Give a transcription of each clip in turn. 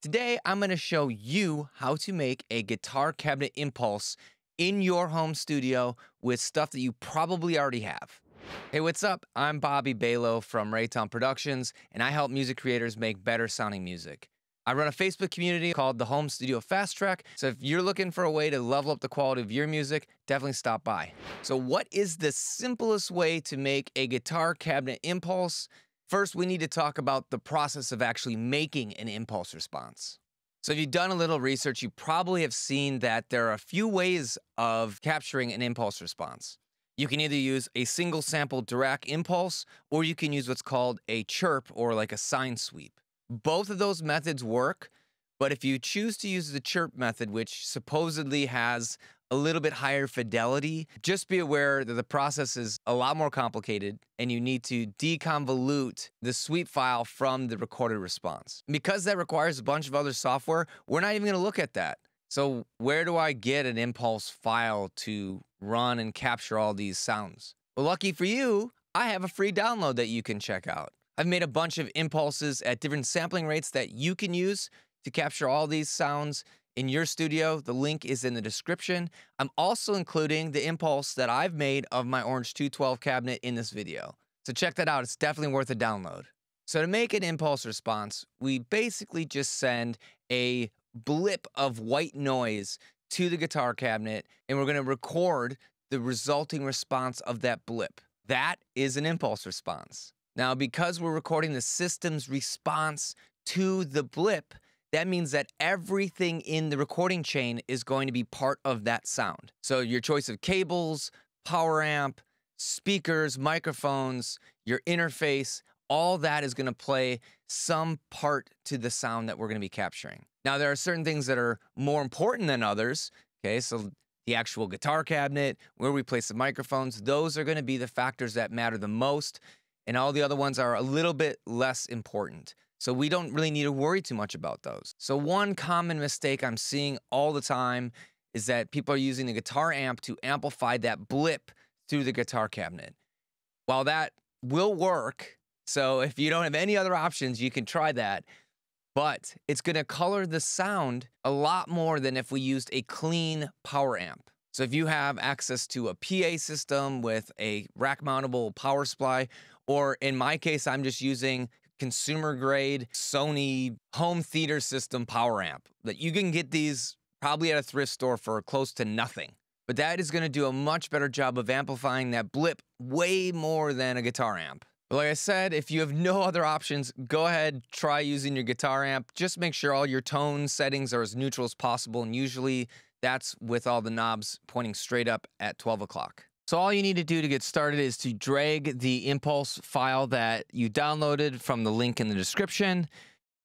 Today, I'm going to show you how to make a guitar cabinet impulse in your home studio with stuff that you probably already have. Hey, what's up? I'm Bobby Balo from Raytown Productions, and I help music creators make better sounding music. I run a Facebook community called the Home Studio Fast Track, so if you're looking for a way to level up the quality of your music, definitely stop by. So, what is the simplest way to make a guitar cabinet impulse? First, we need to talk about the process of actually making an impulse response. So, if you've done a little research, you probably have seen that there are a few ways of capturing an impulse response. You can either use a single sample Dirac impulse, or you can use what's called a chirp or like a sine sweep. Both of those methods work, but if you choose to use the chirp method, which supposedly has a little bit higher fidelity. Just be aware that the process is a lot more complicated and you need to deconvolute the sweep file from the recorded response. Because that requires a bunch of other software, we're not even gonna look at that. So where do I get an impulse file to run and capture all these sounds? Well, lucky for you, I have a free download that you can check out. I've made a bunch of impulses at different sampling rates that you can use to capture all these sounds in your studio. The link is in the description. I'm also including the impulse that I've made of my Orange 212 cabinet in this video. So check that out. It's definitely worth a download. So to make an impulse response, we basically just send a blip of white noise to the guitar cabinet, and we're gonna record the resulting response of that blip. That is an impulse response. Now, because we're recording the system's response to the blip, that means that everything in the recording chain is going to be part of that sound. So your choice of cables, power amp, speakers, microphones, your interface, all that is going to play some part to the sound that we're going to be capturing. Now, there are certain things that are more important than others. Okay, so the actual guitar cabinet, where we place the microphones, those are going to be the factors that matter the most. And all the other ones are a little bit less important. So we don't really need to worry too much about those. So one common mistake I'm seeing all the time is that people are using the guitar amp to amplify that blip through the guitar cabinet. While that will work, so if you don't have any other options, you can try that, but it's gonna color the sound a lot more than if we used a clean power amp. So if you have access to a PA system with a rack mountable power supply, or in my case, I'm just using consumer grade Sony home theater system power amp that you can get these probably at a thrift store for close to nothing. But that is going to do a much better job of amplifying that blip way more than a guitar amp. But like I said, if you have no other options, go ahead, try using your guitar amp. Just make sure all your tone settings are as neutral as possible. And usually that's with all the knobs pointing straight up at 12 o'clock. So all you need to do to get started is to drag the impulse file that you downloaded from the link in the description,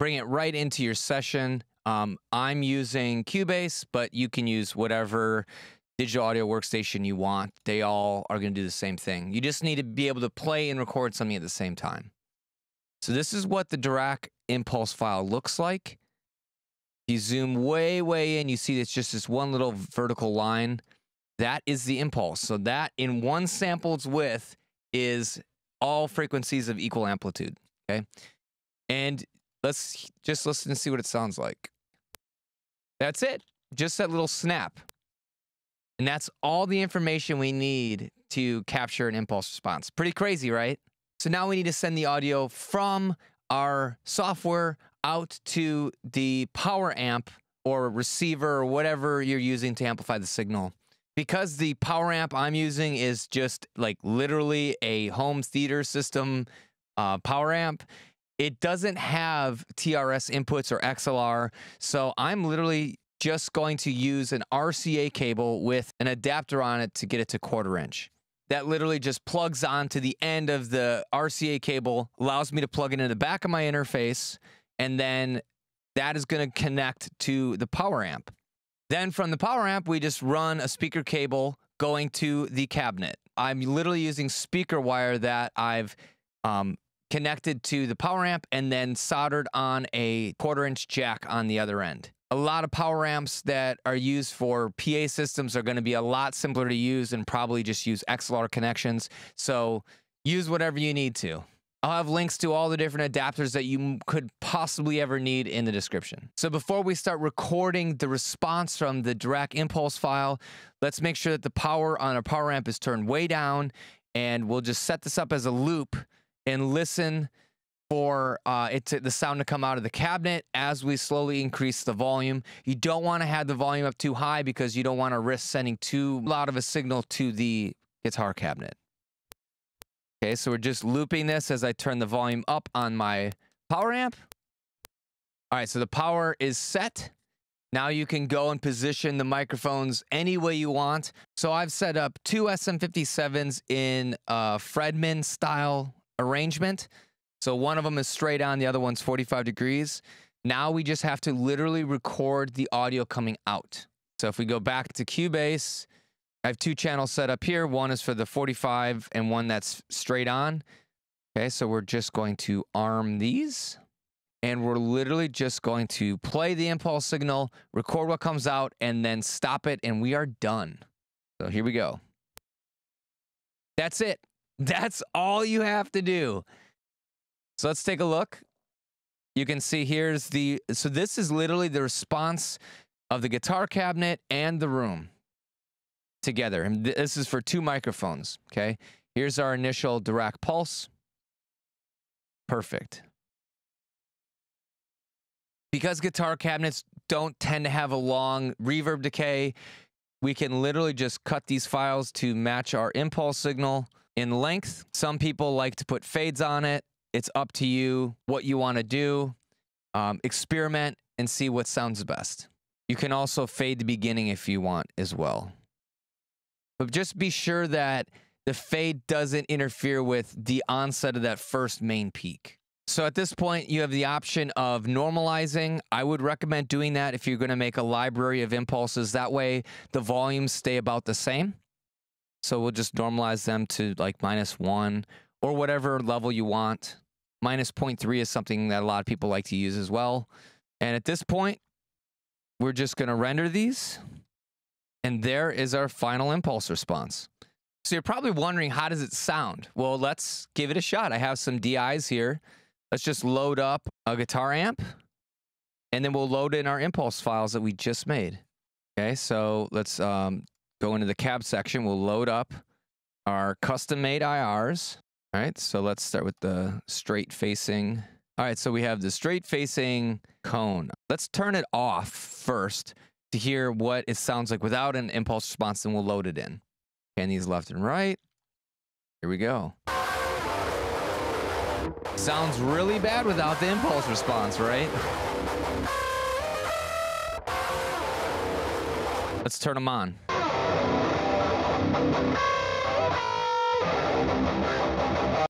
bring it right into your session. Um, I'm using Cubase, but you can use whatever digital audio workstation you want. They all are going to do the same thing. You just need to be able to play and record something at the same time. So this is what the Dirac impulse file looks like. You zoom way, way in, you see it's just this one little vertical line. That is the impulse. So that in one sample's width is all frequencies of equal amplitude. Okay. And let's just listen and see what it sounds like. That's it. Just that little snap. And that's all the information we need to capture an impulse response. Pretty crazy, right? So now we need to send the audio from our software out to the power amp or receiver or whatever you're using to amplify the signal because the power amp I'm using is just like literally a home theater system uh, power amp, it doesn't have TRS inputs or XLR. So I'm literally just going to use an RCA cable with an adapter on it to get it to quarter inch. That literally just plugs on to the end of the RCA cable, allows me to plug it in the back of my interface, and then that is going to connect to the power amp. Then from the power amp, we just run a speaker cable going to the cabinet. I'm literally using speaker wire that I've um, connected to the power amp and then soldered on a quarter inch jack on the other end. A lot of power amps that are used for PA systems are going to be a lot simpler to use and probably just use XLR connections. So use whatever you need to. I'll have links to all the different adapters that you could possibly ever need in the description. So before we start recording the response from the Dirac impulse file, let's make sure that the power on our power amp is turned way down and we'll just set this up as a loop and listen for uh, it to, the sound to come out of the cabinet as we slowly increase the volume. You don't want to have the volume up too high because you don't want to risk sending too loud of a signal to the guitar cabinet. Okay, so we're just looping this as I turn the volume up on my power amp. All right, so the power is set. Now you can go and position the microphones any way you want. So I've set up two SM57s in a Fredman style arrangement. So one of them is straight on, the other one's 45 degrees. Now we just have to literally record the audio coming out. So if we go back to Cubase, I have two channels set up here. One is for the 45 and one that's straight on. Okay, so we're just going to arm these and we're literally just going to play the impulse signal, record what comes out, and then stop it, and we are done. So here we go. That's it. That's all you have to do. So let's take a look. You can see here's the, so this is literally the response of the guitar cabinet and the room together. And th this is for two microphones, okay? Here's our initial Dirac pulse. Perfect. Because guitar cabinets don't tend to have a long reverb decay, we can literally just cut these files to match our impulse signal in length. Some people like to put fades on it. It's up to you what you want to do. Um, experiment and see what sounds best. You can also fade the beginning if you want as well. But just be sure that the fade doesn't interfere with the onset of that first main peak. So at this point, you have the option of normalizing. I would recommend doing that if you're going to make a library of impulses. That way, the volumes stay about the same. So we'll just normalize them to like minus one or whatever level you want. Minus 0.3 is something that a lot of people like to use as well. And at this point, we're just going to render these. And there is our final impulse response. So you're probably wondering, how does it sound? Well, let's give it a shot. I have some DIs here. Let's just load up a guitar amp, and then we'll load in our impulse files that we just made. Okay, so let's um, go into the cab section. We'll load up our custom-made IRs. All right, so let's start with the straight facing. All right, so we have the straight facing cone. Let's turn it off first to hear what it sounds like without an impulse response, then we'll load it in. And these left and right. Here we go. Sounds really bad without the impulse response, right? Let's turn them on.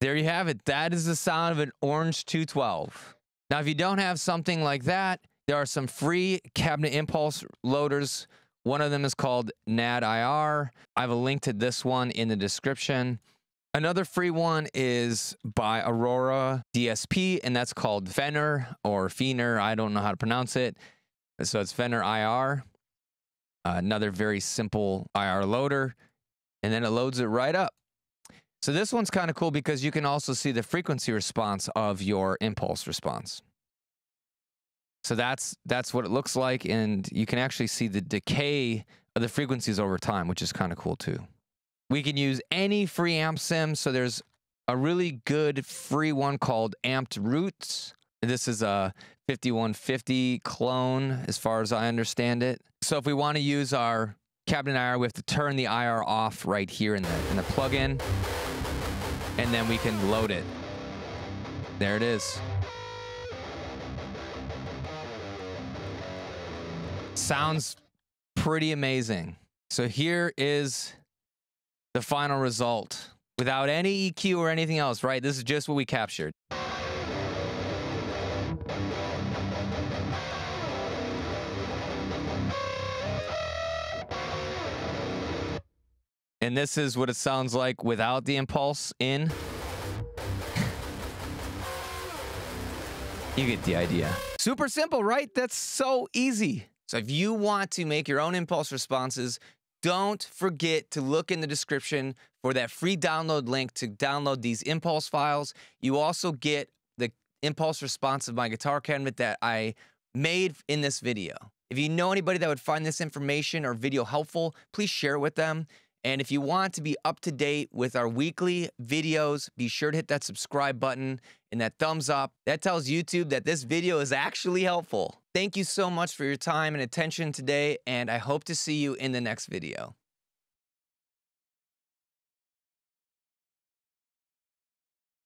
There you have it. That is the sound of an orange 212. Now, if you don't have something like that, there are some free cabinet impulse loaders. One of them is called NADIR. I have a link to this one in the description. Another free one is by Aurora DSP, and that's called Fenner or Fener. I don't know how to pronounce it. So it's Fenner IR. Uh, another very simple IR loader, and then it loads it right up. So this one's kind of cool because you can also see the frequency response of your impulse response. So that's that's what it looks like, and you can actually see the decay of the frequencies over time, which is kind of cool too. We can use any free amp sim. So there's a really good free one called Amped Roots. This is a 5150 clone, as far as I understand it. So if we want to use our cabinet IR, we have to turn the IR off right here in the in the plugin, and then we can load it. There it is. Sounds pretty amazing. So here is the final result without any EQ or anything else, right? This is just what we captured. And this is what it sounds like without the impulse in. you get the idea. Super simple, right? That's so easy. So if you want to make your own impulse responses, don't forget to look in the description for that free download link to download these impulse files. You also get the impulse response of my guitar cabinet that I made in this video. If you know anybody that would find this information or video helpful, please share it with them. And if you want to be up to date with our weekly videos, be sure to hit that subscribe button and that thumbs up. That tells YouTube that this video is actually helpful. Thank you so much for your time and attention today, and I hope to see you in the next video.